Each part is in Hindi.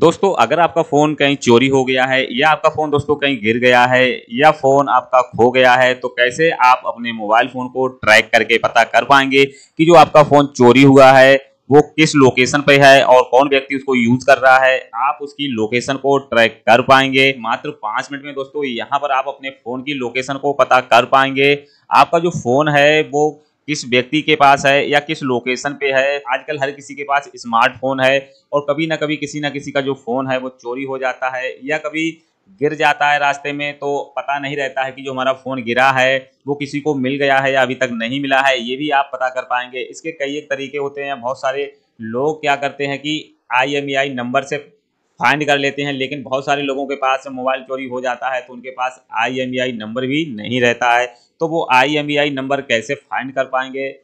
दोस्तों अगर आपका फ़ोन कहीं चोरी हो गया है या आपका फ़ोन दोस्तों कहीं गिर गया है या फ़ोन आपका खो गया है तो कैसे आप अपने मोबाइल फ़ोन को ट्रैक करके पता कर पाएंगे कि जो आपका फ़ोन चोरी हुआ है वो किस लोकेशन पे है और कौन व्यक्ति उसको यूज कर रहा है आप उसकी लोकेशन को ट्रैक कर पाएंगे मात्र पाँच मिनट में दोस्तों यहाँ पर आप अपने फ़ोन की लोकेशन को पता कर पाएंगे आपका जो फ़ोन है वो किस व्यक्ति के पास है या किस लोकेशन पे है आजकल हर किसी के पास स्मार्टफोन है और कभी ना कभी किसी ना किसी का जो फ़ोन है वो चोरी हो जाता है या कभी गिर जाता है रास्ते में तो पता नहीं रहता है कि जो हमारा फ़ोन गिरा है वो किसी को मिल गया है या अभी तक नहीं मिला है ये भी आप पता कर पाएंगे इसके कई एक तरीके होते हैं बहुत सारे लोग क्या करते हैं कि आई नंबर से फाइंड कर लेते हैं लेकिन बहुत सारे लोगों के पास मोबाइल चोरी हो जाता है तो उनके पास आई नंबर भी नहीं रहता है तो वो आई नंबर e कैसे फाइंड कर पाएंगे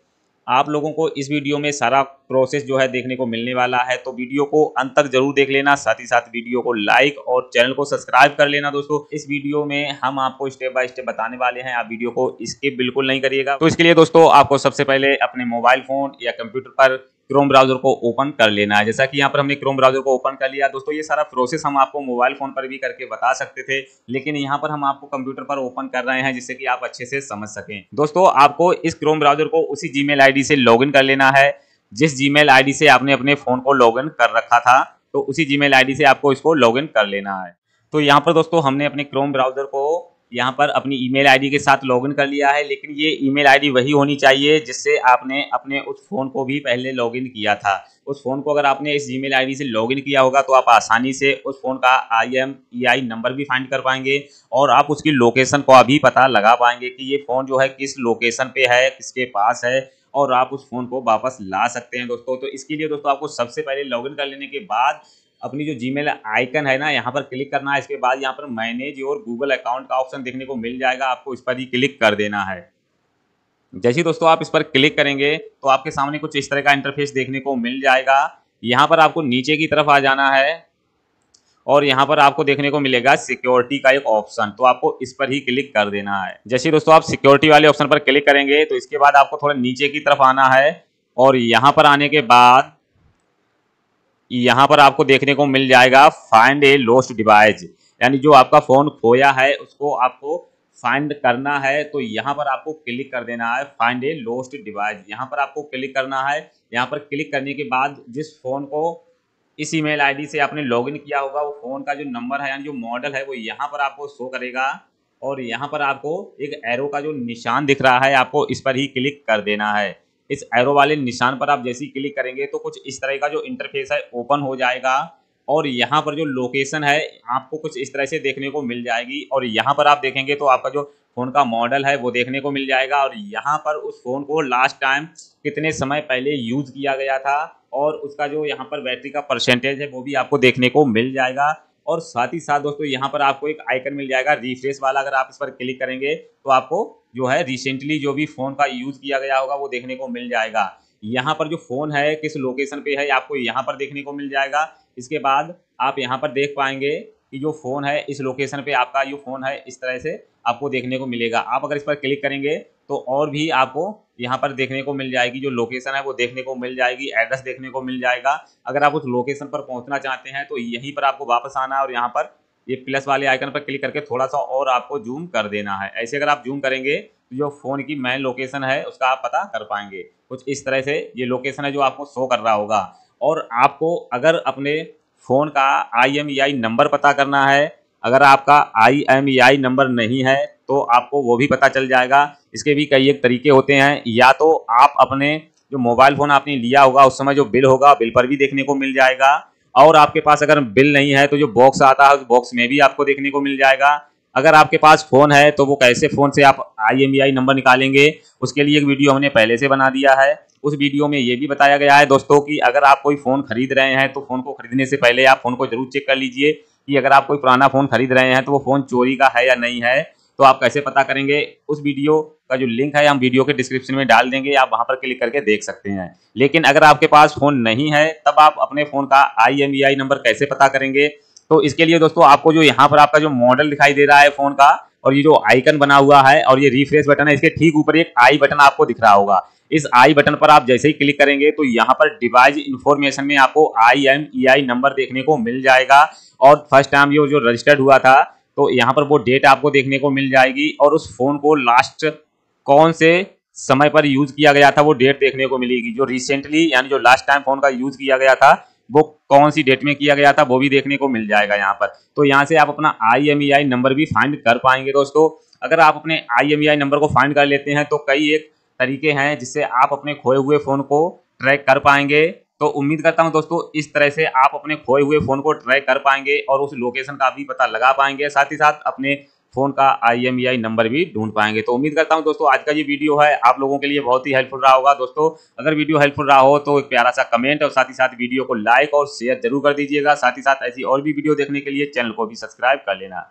आप लोगों को इस वीडियो में सारा प्रोसेस जो है देखने को मिलने वाला है तो वीडियो को अंत तक जरूर देख लेना साथ ही साथ वीडियो को लाइक और चैनल को सब्सक्राइब कर लेना दोस्तों इस वीडियो में हम आपको स्टेप बाय स्टेप बताने वाले हैं आप वीडियो को स्किप बिल्कुल नहीं करिएगा तो इसके लिए दोस्तों आपको सबसे पहले अपने मोबाइल फोन या कंप्यूटर पर क्रोम ब्राउजर को ओपन कर लेना है जैसा कि यहाँ पर हमने क्रोम ब्राउजर को ओपन कर लिया दोस्तों ये सारा प्रोसेस हम आपको मोबाइल फ़ोन पर भी करके बता सकते थे लेकिन यहाँ पर हम आपको कंप्यूटर पर ओपन कर रहे हैं जिससे कि आप अच्छे से समझ सकें दोस्तों आपको इस क्रोम ब्राउजर को उसी जी मेल से लॉग कर लेना है जिस जी मेल से आपने अपने फ़ोन को लॉग कर रखा था तो उसी जी मेल से आपको इसको लॉग कर लेना है तो यहाँ पर दोस्तों हमने अपने क्रोम ब्राउजर को यहाँ पर अपनी ईमेल आईडी के साथ लॉगिन कर लिया है लेकिन ये ईमेल आईडी वही होनी चाहिए जिससे आपने अपने उस फ़ोन को भी पहले लॉगिन किया था उस फ़ोन को अगर आपने इस जीमेल आईडी से लॉगिन किया होगा तो आप आसानी से उस फ़ोन का आई नंबर भी फाइंड कर पाएंगे और आप उसकी लोकेशन को अभी पता लगा पाएंगे कि ये फ़ोन जो है किस लोकेशन पे है किसके पास है और आप उस फ़ोन को वापस ला सकते हैं दोस्तों तो इसके लिए दोस्तों आपको सबसे पहले लॉगिन कर लेने के बाद अपनी जो जी आइकन है ना यहाँ पर क्लिक करना है इसके बाद यहाँ पर मैनेज और गूगल अकाउंट का ऑप्शन देखने को मिल जाएगा आपको इस पर ही क्लिक कर देना है जैसे दोस्तों आप इस पर क्लिक करेंगे तो आपके सामने कुछ इस तरह का इंटरफेस देखने को मिल जाएगा यहाँ पर आपको नीचे की तरफ आ जाना है और यहाँ पर आपको देखने को मिलेगा सिक्योरिटी का एक ऑप्शन तो आपको इस पर ही क्लिक कर देना है जैसे दोस्तों आप सिक्योरिटी वाले ऑप्शन पर क्लिक करेंगे तो इसके बाद आपको थोड़ा नीचे की तरफ आना है और यहाँ पर आने के बाद यहाँ पर आपको देखने को मिल जाएगा फाइंड ए लोस्ट डिवाइस यानी जो आपका फ़ोन खोया है उसको आपको फाइंड करना है तो यहाँ पर आपको क्लिक कर देना है फाइंड ए लोस्ट डिवाइस यहाँ पर आपको क्लिक करना है यहाँ पर क्लिक करने के बाद जिस फ़ोन को इस ईमेल आईडी से आपने लॉगिन किया होगा वो फ़ोन का जो नंबर है यानी जो मॉडल है वो यहाँ पर आपको शो करेगा और यहाँ पर आपको एक एरो का जो निशान दिख रहा है आपको इस पर ही क्लिक कर देना है इस एरो वाले निशान पर आप जैसे ही क्लिक करेंगे तो कुछ इस तरह का जो इंटरफेस है ओपन हो जाएगा और यहाँ पर जो लोकेशन है आपको कुछ इस तरह से देखने को मिल जाएगी और यहाँ पर आप देखेंगे तो आपका जो फ़ोन का मॉडल है वो देखने को मिल जाएगा और यहाँ पर उस फ़ोन को लास्ट टाइम कितने समय पहले यूज़ किया गया था और उसका जो यहाँ पर बैटरी का परसेंटेज है वो भी आपको देखने को मिल जाएगा और साथ ही साथ दोस्तों यहाँ पर आपको एक आइकन मिल जाएगा रिफ्रेश वाला अगर आप इस पर क्लिक करेंगे तो आपको जो है रिसेंटली जो भी फ़ोन का यूज़ किया गया होगा वो देखने को मिल जाएगा यहाँ पर जो फ़ोन है किस लोकेशन पे है आपको यहाँ पर देखने को मिल जाएगा इसके बाद आप यहाँ पर देख पाएंगे कि जो फ़ोन है इस लोकेशन पे आपका जो फ़ोन है इस तरह से आपको देखने को मिलेगा आप अगर इस पर क्लिक करेंगे तो और भी आपको यहाँ पर देखने को मिल जाएगी जो लोकेशन है वो देखने को मिल जाएगी एड्रेस देखने को मिल जाएगा अगर आप उस लोकेशन पर पहुँचना चाहते हैं तो यहीं पर आपको वापस आना है और यहाँ पर ये प्लस वाले आइकन पर क्लिक करके थोड़ा सा और आपको जूम कर देना है ऐसे अगर आप जूम करेंगे तो जो फ़ोन की मेन लोकेशन है उसका आप पता कर पाएंगे कुछ इस तरह से ये लोकेशन है जो आपको शो कर रहा होगा और आपको अगर अपने फ़ोन का आई नंबर e पता करना है अगर आपका आई नंबर e नहीं है तो आपको वो भी पता चल जाएगा इसके भी कई एक तरीके होते हैं या तो आप अपने जो मोबाइल फ़ोन आपने लिया होगा उस समय जो बिल होगा बिल पर भी देखने को मिल जाएगा और आपके पास अगर बिल नहीं है तो जो बॉक्स आता है उस बॉक्स में भी आपको देखने को मिल जाएगा अगर आपके पास फ़ोन है तो वो कैसे फ़ोन से आप आई नंबर निकालेंगे उसके लिए एक वीडियो हमने पहले से बना दिया है उस वीडियो में ये भी बताया गया है दोस्तों कि अगर आप कोई फ़ोन खरीद रहे हैं तो फ़ोन को खरीदने से पहले आप फ़ोन को जरूर चेक कर लीजिए कि अगर आप कोई पुराना फ़ोन खरीद रहे हैं तो वो फ़ोन चोरी का है या नहीं है तो आप कैसे पता करेंगे उस वीडियो का जो लिंक है हम वीडियो के डिस्क्रिप्शन में डाल देंगे आप वहां पर क्लिक करके देख सकते हैं लेकिन अगर आपके पास फ़ोन नहीं है तब आप अपने फ़ोन का आई e नंबर कैसे पता करेंगे तो इसके लिए दोस्तों आपको जो यहाँ पर आपका जो मॉडल दिखाई दे रहा है फ़ोन का और ये जो आइकन बना हुआ है और ये रिफ्रेश बटन है इसके ठीक ऊपर एक आई बटन आपको दिख रहा होगा इस आई बटन पर आप जैसे ही क्लिक करेंगे तो यहाँ पर डिवाइस इन्फॉर्मेशन में आपको I M E I number देखने को मिल जाएगा और फर्स्ट टाइम ये जो रजिस्टर्ड हुआ था तो यहाँ पर वो डेट आपको देखने को मिल जाएगी और उस फ़ोन को लास्ट कौन से समय पर यूज़ किया गया था वो डेट देखने को मिलेगी जो रिसेंटली यानी जो लास्ट टाइम फ़ोन का यूज़ किया गया था वो कौन सी डेट में किया गया था वो भी देखने को मिल जाएगा यहाँ पर तो यहाँ से आप अपना आई नंबर e भी फाइंड कर पाएंगे दोस्तों अगर आप अपने आई नंबर e को फाइंड कर लेते हैं तो कई एक तरीके हैं जिससे आप अपने खोए हुए फ़ोन को ट्रैक कर पाएंगे तो उम्मीद करता हूं दोस्तों इस तरह से आप अपने खोए हुए फ़ोन को ट्रैक कर पाएंगे और उस लोकेशन का भी पता लगा पाएंगे साथ ही साथ अपने फ़ोन का आई e नंबर भी ढूंढ पाएंगे तो उम्मीद करता हूं दोस्तों आज का ये वीडियो है आप लोगों के लिए बहुत ही हेल्पफुल रहा होगा दोस्तों अगर वीडियो हेल्पफुल रहा हो तो एक प्यारा सा कमेंट और साथ ही साथ वीडियो को लाइक और शेयर जरूर कर दीजिएगा साथ ही साथ ऐसी और भी वीडियो देखने के लिए चैनल को भी सब्सक्राइब कर लेना